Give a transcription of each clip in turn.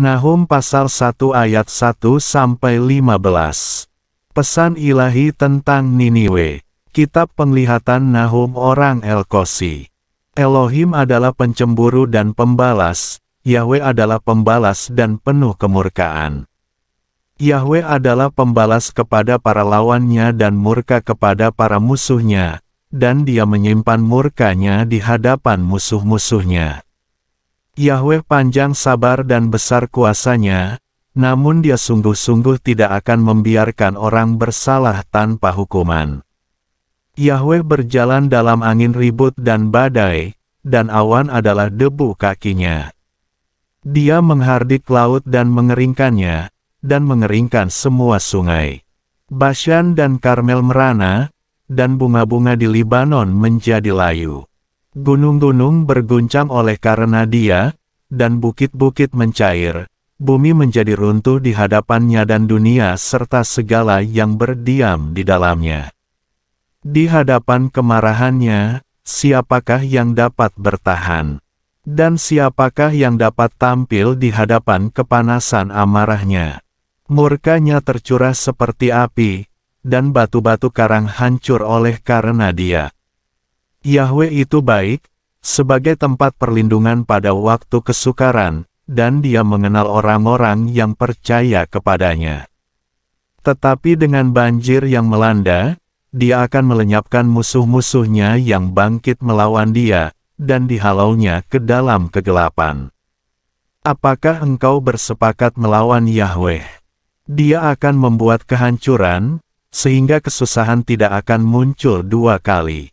Nahum pasal 1 ayat 1 sampai 15. Pesan ilahi tentang Niniwe. Kitab penglihatan Nahum orang Elkosi. Elohim adalah pencemburu dan pembalas, Yahweh adalah pembalas dan penuh kemurkaan. Yahweh adalah pembalas kepada para lawannya dan murka kepada para musuhnya, dan dia menyimpan murkanya di hadapan musuh-musuhnya. Yahweh panjang sabar dan besar kuasanya, namun dia sungguh-sungguh tidak akan membiarkan orang bersalah tanpa hukuman. Yahweh berjalan dalam angin ribut dan badai, dan awan adalah debu kakinya. Dia menghardik laut dan mengeringkannya, dan mengeringkan semua sungai. Bashan dan Karmel merana, dan bunga-bunga di Libanon menjadi layu. Gunung-gunung berguncang oleh karena dia, dan bukit-bukit mencair. Bumi menjadi runtuh di hadapannya dan dunia serta segala yang berdiam di dalamnya. Di hadapan kemarahannya, siapakah yang dapat bertahan? Dan siapakah yang dapat tampil di hadapan kepanasan amarahnya? Murkanya tercurah seperti api, dan batu-batu karang hancur oleh karena dia. Yahweh itu baik, sebagai tempat perlindungan pada waktu kesukaran, dan dia mengenal orang-orang yang percaya kepadanya. Tetapi dengan banjir yang melanda, dia akan melenyapkan musuh-musuhnya yang bangkit melawan dia, dan dihalaunya ke dalam kegelapan. Apakah engkau bersepakat melawan Yahweh? Dia akan membuat kehancuran, sehingga kesusahan tidak akan muncul dua kali.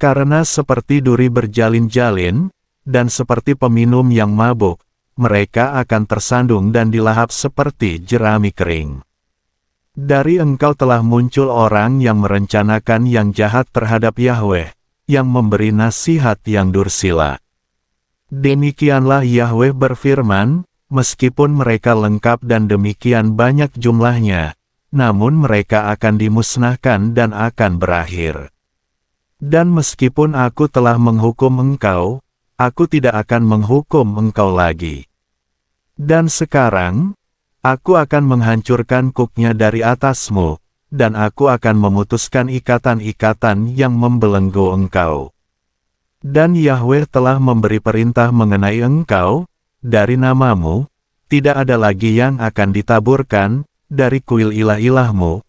Karena seperti duri berjalin-jalin, dan seperti peminum yang mabuk, mereka akan tersandung dan dilahap seperti jerami kering. Dari engkau telah muncul orang yang merencanakan yang jahat terhadap Yahweh, yang memberi nasihat yang dursila. Demikianlah Yahweh berfirman, meskipun mereka lengkap dan demikian banyak jumlahnya, namun mereka akan dimusnahkan dan akan berakhir. Dan meskipun aku telah menghukum engkau, aku tidak akan menghukum engkau lagi. Dan sekarang, aku akan menghancurkan kuknya dari atasmu, dan aku akan memutuskan ikatan-ikatan yang membelenggu engkau. Dan Yahweh telah memberi perintah mengenai engkau, dari namamu, tidak ada lagi yang akan ditaburkan, dari kuil ilah-ilahmu,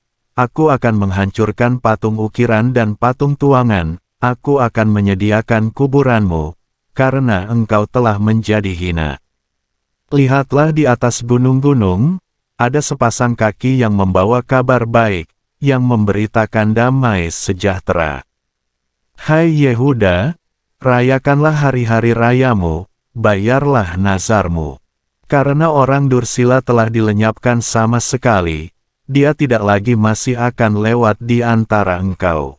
Aku akan menghancurkan patung ukiran dan patung tuangan, aku akan menyediakan kuburanmu, karena engkau telah menjadi hina. Lihatlah di atas gunung-gunung, ada sepasang kaki yang membawa kabar baik, yang memberitakan damai sejahtera. Hai Yehuda, rayakanlah hari-hari rayamu, bayarlah nazarmu. Karena orang Dursila telah dilenyapkan sama sekali, dia tidak lagi masih akan lewat di antara engkau.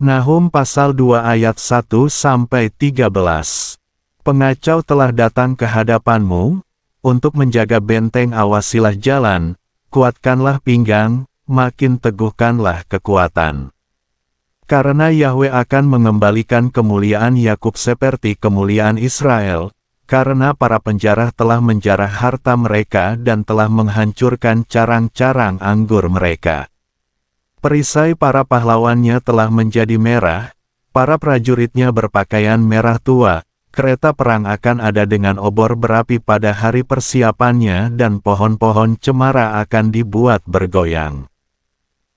Nahum pasal 2 ayat 1 sampai 13. Pengacau telah datang ke hadapanmu untuk menjaga benteng awasilah jalan, kuatkanlah pinggang, makin teguhkanlah kekuatan. Karena Yahweh akan mengembalikan kemuliaan Yakub seperti kemuliaan Israel, karena para penjarah telah menjarah harta mereka dan telah menghancurkan carang-carang anggur mereka. Perisai para pahlawannya telah menjadi merah, para prajuritnya berpakaian merah tua, kereta perang akan ada dengan obor berapi pada hari persiapannya dan pohon-pohon cemara akan dibuat bergoyang.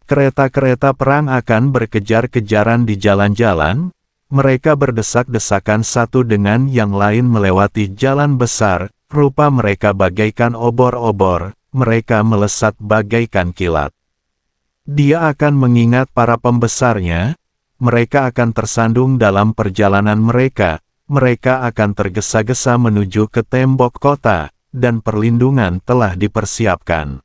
Kereta-kereta perang akan berkejar-kejaran di jalan-jalan, mereka berdesak-desakan satu dengan yang lain melewati jalan besar, rupa mereka bagaikan obor-obor, mereka melesat bagaikan kilat. Dia akan mengingat para pembesarnya, mereka akan tersandung dalam perjalanan mereka, mereka akan tergesa-gesa menuju ke tembok kota, dan perlindungan telah dipersiapkan.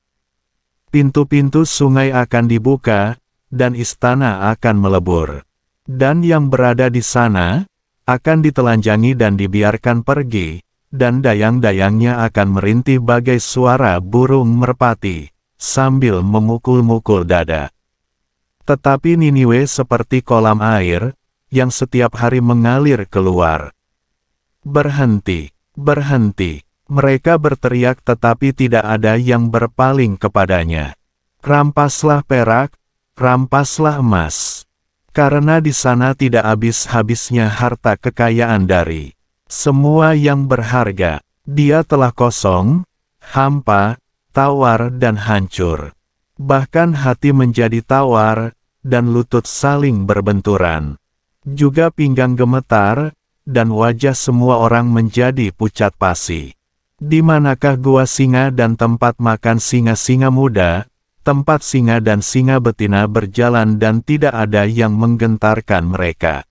Pintu-pintu sungai akan dibuka, dan istana akan melebur dan yang berada di sana, akan ditelanjangi dan dibiarkan pergi, dan dayang-dayangnya akan merintih bagai suara burung merpati, sambil memukul-mukul dada. Tetapi Niniwe seperti kolam air, yang setiap hari mengalir keluar. Berhenti, berhenti, mereka berteriak tetapi tidak ada yang berpaling kepadanya. Rampaslah perak, rampaslah emas. Karena di sana tidak habis-habisnya harta kekayaan dari semua yang berharga, dia telah kosong, hampa, tawar dan hancur. Bahkan hati menjadi tawar, dan lutut saling berbenturan. Juga pinggang gemetar, dan wajah semua orang menjadi pucat pasi. Di manakah gua singa dan tempat makan singa-singa muda, tempat singa dan singa betina berjalan dan tidak ada yang menggentarkan mereka.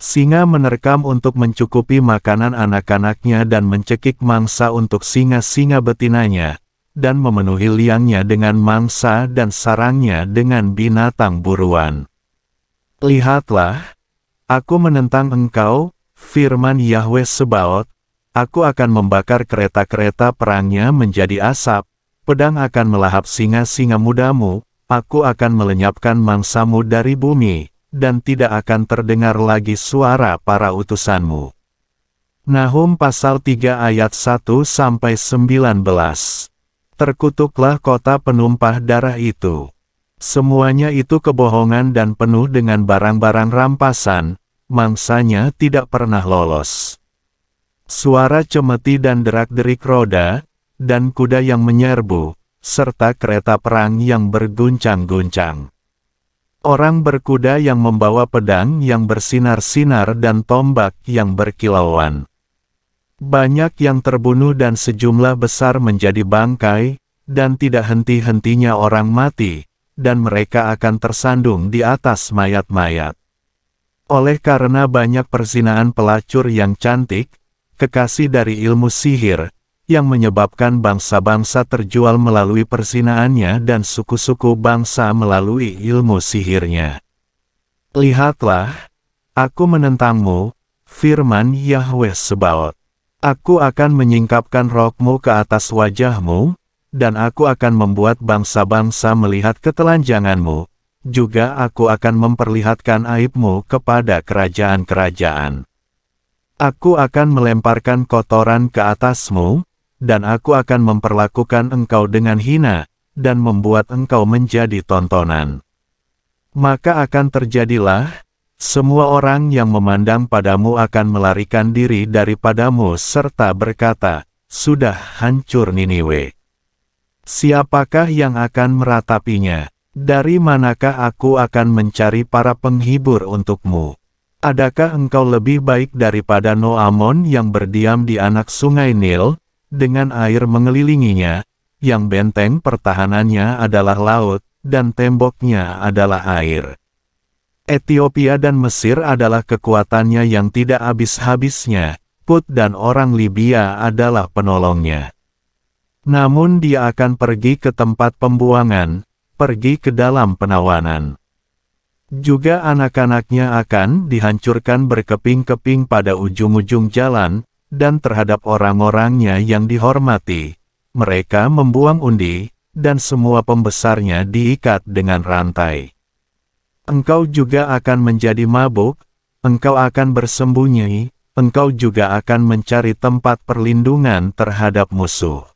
Singa menerkam untuk mencukupi makanan anak-anaknya dan mencekik mangsa untuk singa-singa betinanya, dan memenuhi liangnya dengan mangsa dan sarangnya dengan binatang buruan. Lihatlah, aku menentang engkau, firman Yahweh Sebaot, aku akan membakar kereta-kereta perangnya menjadi asap, pedang akan melahap singa-singa mudamu, aku akan melenyapkan mangsamu dari bumi, dan tidak akan terdengar lagi suara para utusanmu. Nahum pasal 3 ayat 1-19 Terkutuklah kota penumpah darah itu. Semuanya itu kebohongan dan penuh dengan barang-barang rampasan, mangsanya tidak pernah lolos. Suara cemeti dan derak-derik roda, dan kuda yang menyerbu, serta kereta perang yang berguncang-guncang. Orang berkuda yang membawa pedang yang bersinar-sinar dan tombak yang berkilauan. Banyak yang terbunuh dan sejumlah besar menjadi bangkai, dan tidak henti-hentinya orang mati, dan mereka akan tersandung di atas mayat-mayat. Oleh karena banyak persinaan pelacur yang cantik, kekasih dari ilmu sihir, yang menyebabkan bangsa-bangsa terjual melalui persinaannya dan suku-suku bangsa melalui ilmu sihirnya. Lihatlah, aku menentangmu, firman Yahweh Sebaot. Aku akan menyingkapkan rokmu ke atas wajahmu, dan aku akan membuat bangsa-bangsa melihat ketelanjanganmu, juga aku akan memperlihatkan aibmu kepada kerajaan-kerajaan. Aku akan melemparkan kotoran ke atasmu, dan aku akan memperlakukan engkau dengan hina, dan membuat engkau menjadi tontonan. Maka akan terjadilah, semua orang yang memandang padamu akan melarikan diri daripadamu serta berkata, Sudah hancur Niniwe. Siapakah yang akan meratapinya? Dari manakah aku akan mencari para penghibur untukmu? Adakah engkau lebih baik daripada Noamon yang berdiam di anak sungai Nil, dengan air mengelilinginya, yang benteng pertahanannya adalah laut, dan temboknya adalah air. Ethiopia dan Mesir adalah kekuatannya yang tidak habis-habisnya, Put dan orang Libya adalah penolongnya. Namun dia akan pergi ke tempat pembuangan, pergi ke dalam penawanan. Juga anak-anaknya akan dihancurkan berkeping-keping pada ujung-ujung jalan, dan terhadap orang-orangnya yang dihormati. Mereka membuang undi, dan semua pembesarnya diikat dengan rantai. Engkau juga akan menjadi mabuk, engkau akan bersembunyi, engkau juga akan mencari tempat perlindungan terhadap musuh.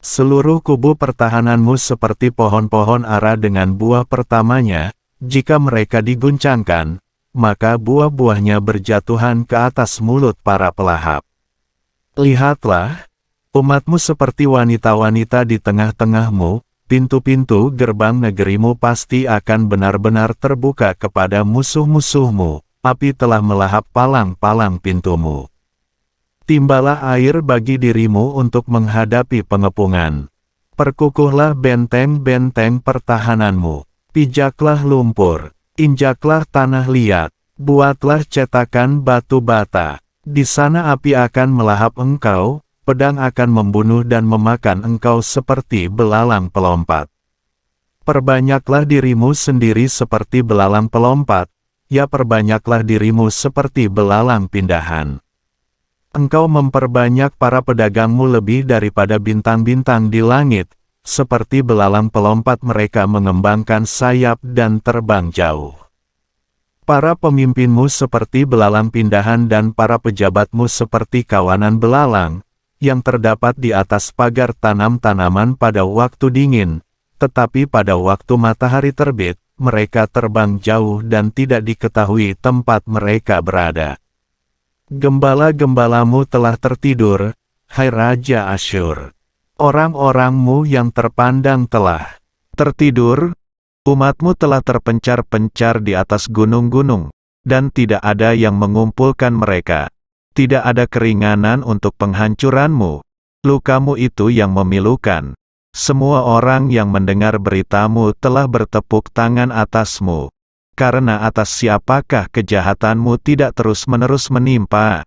Seluruh kubu pertahananmu seperti pohon-pohon ara dengan buah pertamanya, jika mereka diguncangkan, maka buah-buahnya berjatuhan ke atas mulut para pelahap. Lihatlah, umatmu seperti wanita-wanita di tengah-tengahmu, pintu-pintu gerbang negerimu pasti akan benar-benar terbuka kepada musuh-musuhmu, api telah melahap palang-palang pintumu. Timbalah air bagi dirimu untuk menghadapi pengepungan. Perkukuhlah benteng-benteng pertahananmu. Pijaklah lumpur. Injaklah tanah liat, buatlah cetakan batu bata. Di sana api akan melahap engkau, pedang akan membunuh dan memakan engkau seperti belalang pelompat. Perbanyaklah dirimu sendiri seperti belalang pelompat, ya perbanyaklah dirimu seperti belalang pindahan. Engkau memperbanyak para pedagangmu lebih daripada bintang-bintang di langit, seperti belalang pelompat mereka mengembangkan sayap dan terbang jauh. Para pemimpinmu seperti belalang pindahan dan para pejabatmu seperti kawanan belalang, yang terdapat di atas pagar tanam-tanaman pada waktu dingin, tetapi pada waktu matahari terbit, mereka terbang jauh dan tidak diketahui tempat mereka berada. Gembala-gembalamu telah tertidur, hai Raja Asyur. Orang-orangmu yang terpandang telah tertidur, umatmu telah terpencar-pencar di atas gunung-gunung, dan tidak ada yang mengumpulkan mereka. Tidak ada keringanan untuk penghancuranmu. Lukamu itu yang memilukan. Semua orang yang mendengar beritamu telah bertepuk tangan atasmu. Karena atas siapakah kejahatanmu tidak terus-menerus menimpa?